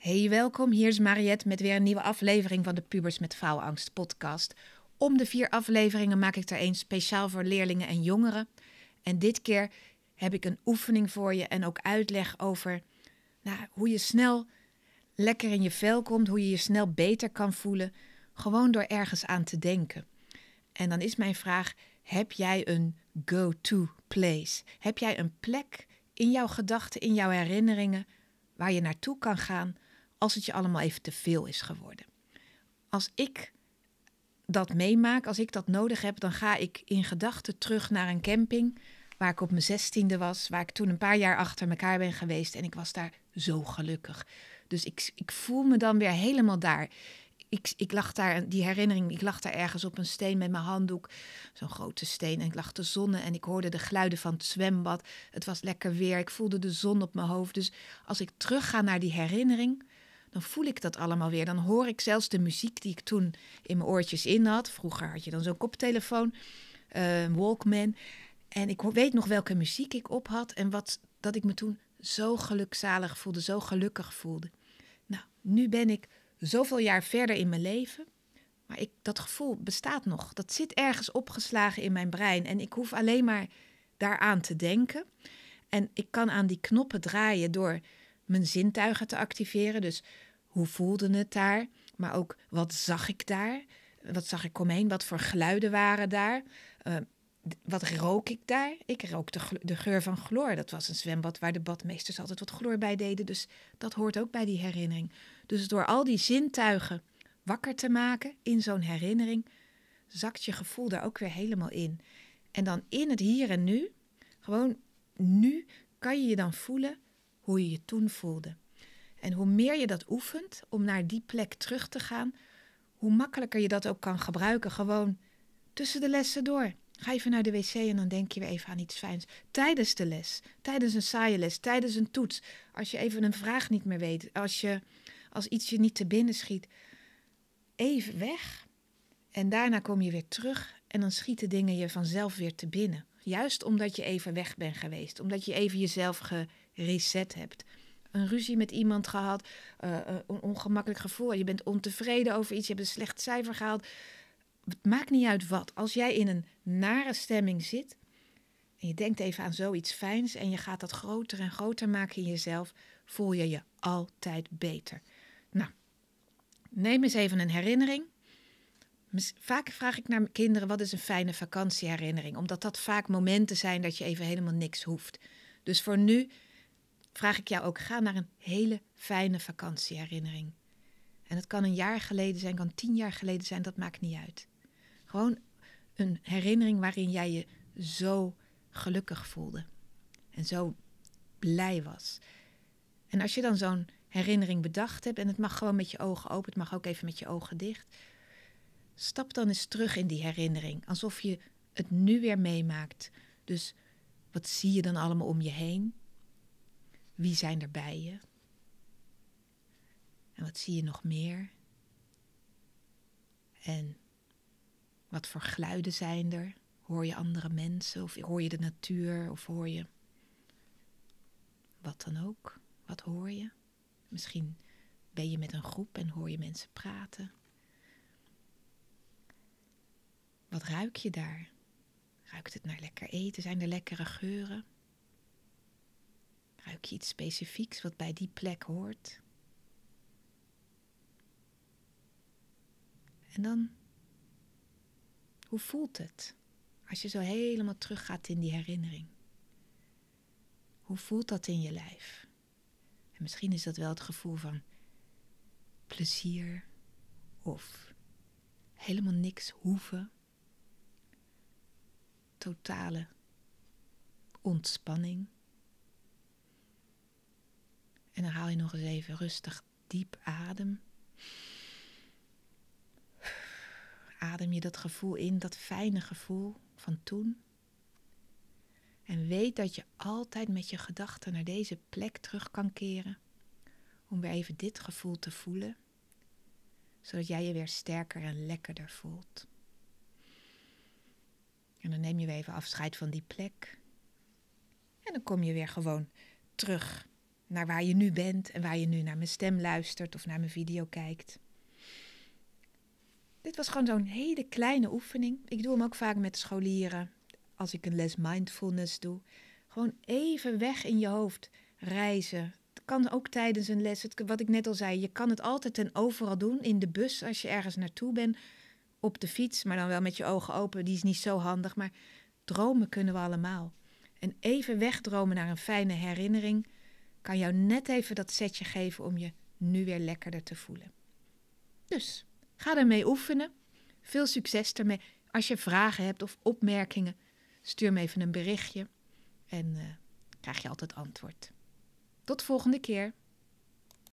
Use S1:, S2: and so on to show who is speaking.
S1: Hey, welkom. Hier is Mariette met weer een nieuwe aflevering van de Pubers met Vouwangst podcast. Om de vier afleveringen maak ik er één speciaal voor leerlingen en jongeren. En dit keer heb ik een oefening voor je en ook uitleg over nou, hoe je snel lekker in je vel komt, hoe je je snel beter kan voelen, gewoon door ergens aan te denken. En dan is mijn vraag: heb jij een go-to place? Heb jij een plek in jouw gedachten, in jouw herinneringen? waar je naartoe kan gaan als het je allemaal even te veel is geworden. Als ik dat meemaak, als ik dat nodig heb, dan ga ik in gedachten terug naar een camping waar ik op mijn zestiende was, waar ik toen een paar jaar achter elkaar ben geweest en ik was daar zo gelukkig. Dus ik, ik voel me dan weer helemaal daar. Ik, ik lag daar, die herinnering, ik lag daar ergens op een steen met mijn handdoek, zo'n grote steen, en ik lag te zonnen en ik hoorde de geluiden van het zwembad. Het was lekker weer, ik voelde de zon op mijn hoofd. Dus als ik terugga naar die herinnering, dan voel ik dat allemaal weer. Dan hoor ik zelfs de muziek die ik toen in mijn oortjes in had. Vroeger had je dan zo'n koptelefoon, eh, Walkman. En ik weet nog welke muziek ik op had en wat, dat ik me toen zo gelukzalig voelde, zo gelukkig voelde. Nou, nu ben ik zoveel jaar verder in mijn leven. Maar ik, dat gevoel bestaat nog. Dat zit ergens opgeslagen in mijn brein. En ik hoef alleen maar daaraan te denken. En ik kan aan die knoppen draaien door mijn zintuigen te activeren. Dus hoe voelde het daar? Maar ook wat zag ik daar? Wat zag ik omheen? Wat voor geluiden waren daar? Eh, wat rook ik daar? Ik rook de, de, geur van chloor. Dat was een zwembad waar de badmeesters altijd wat chloor bij deden. Dus dat hoort ook bij die herinnering. Dus door al die zintuigen wakker te maken in zo'n herinnering, zakt je gevoel daar ook weer helemaal in. En dan in het hier en nu, gewoon nu, kan je je dan voelen hoe je je toen voelde. En hoe meer je dat oefent om naar die plek terug te gaan, hoe makkelijker je dat ook kan gebruiken. Gewoon tussen de lessen door. Ga even naar de wc en dan denk je weer even aan iets fijns. Tijdens de les, tijdens een saaie les, tijdens een toets. Als je even een vraag niet meer weet, als, je, als iets je niet te binnen schiet. Even weg en daarna kom je weer terug en dan schieten dingen je vanzelf weer te binnen. Juist omdat je even weg bent geweest, omdat je even jezelf reset hebt. Een ruzie met iemand gehad, eh, eh, een ongemakkelijk gevoel. Je bent ontevreden over iets, je hebt een slecht cijfer gehaald. Het maakt niet uit wat. Als jij in een nare stemming zit en je denkt even aan zoiets fijns en je gaat dat groter en groter maken in jezelf, voel je je altijd beter. Nou, neem eens even een herinnering. Vaak vraag ik naar mijn kinderen: wat is een fijne vakantieherinnering? Omdat dat vaak momenten zijn dat je even helemaal niks hoeft. Dus voor nu vraag ik jou ook, ga naar een hele fijne vakantieherinnering. En het kan een jaar geleden zijn, kan tien jaar geleden zijn, dat maakt niet uit. Gewoon een herinnering waarin jij je zo gelukkig voelde en zo blij was. En als je dan zo'n herinnering bedacht hebt, en het mag gewoon met je ogen open, het mag ook even met je ogen dicht, stap dan eens terug in die herinnering, alsof je het nu weer meemaakt. Dus wat zie je dan allemaal om je heen? Wie zijn er bij je? En wat zie je nog meer? En wat voor geluiden zijn er? Hoor je andere mensen of hoor je de natuur of hoor je wat dan ook? Wat hoor je? Misschien ben je met een groep en hoor je mensen praten. Wat ruik je daar? Ruikt het naar lekker eten? Zijn er lekkere geuren? iets specifieks wat bij die plek hoort? En dan, hoe voelt het als je zo helemaal teruggaat in die herinnering? Hoe voelt dat in je lijf? En misschien is dat wel het gevoel van plezier of helemaal niks hoeven. Totale ontspanning. En dan haal je nog eens even rustig diep adem. Adem je dat gevoel in, dat fijne gevoel van toen. En weet dat je altijd met je gedachten naar deze plek terug kan keren. Om weer even dit gevoel te voelen. Zodat jij je weer sterker en lekkerder voelt. En dan neem je weer even afscheid van die plek. En dan kom je weer gewoon terug naar waar je nu bent en waar je nu naar mijn stem luistert of naar mijn video kijkt. Dit was gewoon zo'n hele kleine oefening. Ik doe hem ook vaak met scholieren als ik een les mindfulness doe. Gewoon even weg in je hoofd reizen. Het kan ook tijdens een les. Het, wat ik net al zei, je kan het altijd en overal doen. In de bus als je ergens naartoe bent. Op de fiets, maar dan wel met je ogen open. Die is niet zo handig. Maar dromen kunnen we allemaal. En even wegdromen naar een fijne herinnering kan jou net even dat setje geven om je nu weer lekkerder te voelen. Dus ga ermee oefenen. Veel succes ermee. Als je vragen hebt of opmerkingen, stuur me even een berichtje en uh, krijg je altijd antwoord. Tot volgende keer.